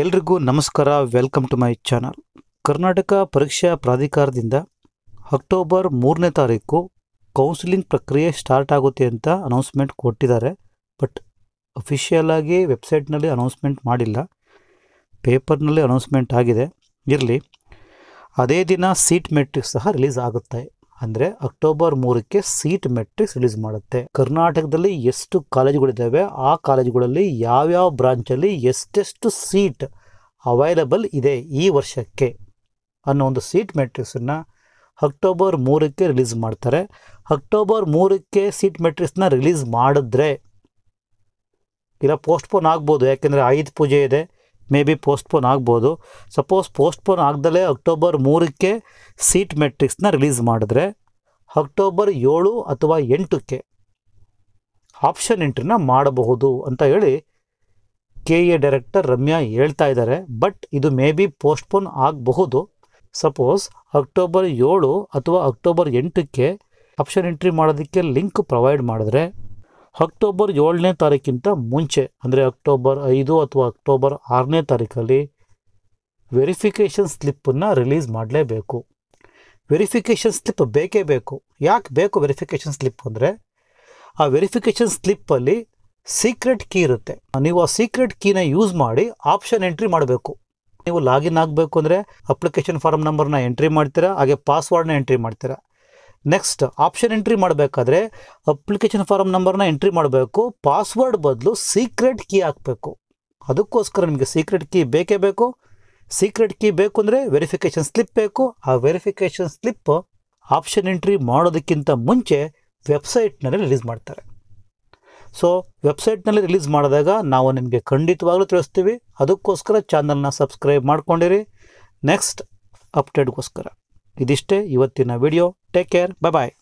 ಎಲ್ರಿಗೂ ನಮಸ್ಕಾರ welcome to my channel Karnataka ಪರೀಕ್ಷಾ ಪ್ರಾಧಿಕಾರದಿಂದ ಅಕ್ಟೋಬರ್ ಮೂರನೇ ತಾರೀಕು ಕೌನ್ಸಿಲಿಂಗ್ ಪ್ರಕ್ರಿಯೆ ಸ್ಟಾರ್ಟ್ ಆಗುತ್ತೆ ಅಂತ ಅನೌನ್ಸ್ಮೆಂಟ್ ಕೊಟ್ಟಿದ್ದಾರೆ ಬಟ್ ಅಫಿಷಿಯಲ್ ಆಗಿ ವೆಬ್ಸೈಟ್ನಲ್ಲಿ ಅನೌನ್ಸ್ಮೆಂಟ್ ಮಾಡಿಲ್ಲ ಪೇಪರ್ನಲ್ಲಿ ಅನೌನ್ಸ್ಮೆಂಟ್ ಆಗಿದೆ ಇರಲಿ ಅದೇ ದಿನ ಸೀಟ್ ಮೆಟ್ರಿಕ್ ಸಹ ರಿಲೀಸ್ ಆಗುತ್ತೆ ಅಂದರೆ ಅಕ್ಟೋಬರ್ ಮೂರಕ್ಕೆ ಸೀಟ್ ಮೆಟ್ರಿಕ್ಸ್ ರಿಲೀಸ್ ಮಾಡುತ್ತೆ ಕರ್ನಾಟಕದಲ್ಲಿ ಎಷ್ಟು ಕಾಲೇಜುಗಳಿದ್ದಾವೆ ಆ ಕಾಲೇಜುಗಳಲ್ಲಿ ಯಾವ್ಯಾವ ಬ್ರಾಂಚಲ್ಲಿ ಎಷ್ಟೆಷ್ಟು ಸೀಟ್ ಅವೈಲಬಲ್ ಇದೆ ಈ ವರ್ಷಕ್ಕೆ ಅನ್ನೋ ಒಂದು ಸೀಟ್ ಮೆಟ್ರಿಕ್ಸನ್ನು ಅಕ್ಟೋಬರ್ ಮೂರಕ್ಕೆ ರಿಲೀಸ್ ಮಾಡ್ತಾರೆ ಅಕ್ಟೋಬರ್ ಮೂರಕ್ಕೆ ಸೀಟ್ ಮೆಟ್ರಿಕ್ಸ್ನ ರಿಲೀಸ್ ಮಾಡಿದ್ರೆ ಇಲ್ಲ ಪೋಸ್ಟ್ಪೋನ್ ಆಗ್ಬೋದು ಯಾಕೆಂದರೆ ಆಯುಧ ಪೂಜೆ ಇದೆ ಮೇ ಬಿ ಪೋಸ್ಟ್ಪೋನ್ ಆಗ್ಬೋದು ಸಪೋಸ್ ಪೋಸ್ಟ್ಪೋನ್ ಆಗ್ದಲೇ ಅಕ್ಟೋಬರ್ ಮೂರಕ್ಕೆ ಸೀಟ್ ಮೆಟ್ರಿಕ್ಸ್ನ ರಿಲೀಸ್ ಮಾಡಿದ್ರೆ ಅಕ್ಟೋಬರ್ ಏಳು ಅಥವಾ ಎಂಟಕ್ಕೆ ಆಪ್ಷನ್ ಎಂಟ್ರಿನ ಮಾಡಬಹುದು ಅಂತ ಹೇಳಿ ಕೆ ಎ ಡೈರೆಕ್ಟರ್ ರಮ್ಯಾ ಹೇಳ್ತಾ ಇದ್ದಾರೆ ಬಟ್ ಇದು ಮೇ ಬಿ ಪೋಸ್ಟ್ಪೋನ್ ಆಗಬಹುದು ಸಪೋಸ್ ಅಕ್ಟೋಬರ್ ಏಳು ಅಥವಾ ಅಕ್ಟೋಬರ್ ಎಂಟಕ್ಕೆ ಆಪ್ಷನ್ ಎಂಟ್ರಿ ಮಾಡೋದಕ್ಕೆ ಲಿಂಕ್ ಪ್ರೊವೈಡ್ ಮಾಡಿದ್ರೆ ಅಕ್ಟೋಬರ್ ಏಳನೇ ತಾರೀಕಿಂತ ಮುಂಚೆ ಅಂದರೆ ಅಕ್ಟೋಬರ್ ಐದು ಅಥವಾ ಅಕ್ಟೋಬರ್ ಆರನೇ ತಾರೀಕಲ್ಲಿ ವೆರಿಫಿಕೇಷನ್ ಸ್ಲಿಪ್ಪನ್ನು ರಿಲೀಸ್ ಮಾಡಲೇಬೇಕು ವೆರಿಫಿಕೇಷನ್ ಸ್ಲಿಪ್ ಬೇಕೇ ಬೇಕು ಯಾಕೆ ಬೇಕು ವೆರಿಫಿಕೇಷನ್ ಸ್ಲಿಪ್ ಅಂದರೆ ಆ ವೆರಿಫಿಕೇಷನ್ ಸ್ಲಿಪ್ಪಲ್ಲಿ ಸೀಕ್ರೆಟ್ ಕೀ ಇರುತ್ತೆ ನೀವು ಆ ಸೀಕ್ರೆಟ್ ಕೀನ ಯೂಸ್ ಮಾಡಿ ಆಪ್ಷನ್ ಎಂಟ್ರಿ ಮಾಡಬೇಕು ನೀವು ಲಾಗಿನ್ ಆಗಬೇಕು ಅಂದರೆ ಅಪ್ಲಿಕೇಶನ್ ಫಾರ್ಮ್ ನಂಬರ್ನ ಎಂಟ್ರಿ ಮಾಡ್ತೀರಾ ಹಾಗೆ ಪಾಸ್ವರ್ಡ್ನ ಎಂಟ್ರಿ ಮಾಡ್ತೀರಾ ನೆಕ್ಸ್ಟ್ ಆಪ್ಷನ್ ಎಂಟ್ರಿ ಮಾಡಬೇಕಾದ್ರೆ ಅಪ್ಲಿಕೇಶನ್ ಫಾರಮ್ ನಂಬರ್ನ ಎಂಟ್ರಿ ಮಾಡಬೇಕು ಪಾಸ್ವರ್ಡ್ ಬದಲು ಸೀಕ್ರೆಟ್ ಕೀ ಹಾಕಬೇಕು ಅದಕ್ಕೋಸ್ಕರ ನಿಮಗೆ ಸೀಕ್ರೆಟ್ ಕೀ ಬೇಕೇ ಬೇಕು ಸೀಕ್ರೆಟ್ ಕೀ ಬೇಕು ಅಂದರೆ ವೆರಿಫಿಕೇಷನ್ ಸ್ಲಿಪ್ ಬೇಕು ಆ ವೆರಿಫಿಕೇಷನ್ ಸ್ಲಿಪ್ ಆಪ್ಷನ್ ಎಂಟ್ರಿ ಮಾಡೋದಕ್ಕಿಂತ ಮುಂಚೆ ವೆಬ್ಸೈಟ್ನಲ್ಲಿ ರಿಲೀಸ್ ಮಾಡ್ತಾರೆ ಸೊ ವೆಬ್ಸೈಟ್ನಲ್ಲಿ ರಿಲೀಸ್ ಮಾಡಿದಾಗ ನಾವು ನಿಮಗೆ ಖಂಡಿತವಾಗ್ಲೂ ತಿಳಿಸ್ತೀವಿ ಅದಕ್ಕೋಸ್ಕರ ಚಾನಲ್ನ ಸಬ್ಸ್ಕ್ರೈಬ್ ಮಾಡ್ಕೊಂಡಿರಿ ನೆಕ್ಸ್ಟ್ ಅಪ್ಡೇಟ್ಗೋಸ್ಕರ ಇದಿಷ್ಟೇ ಇವತ್ತಿನ video Take care. Bye bye.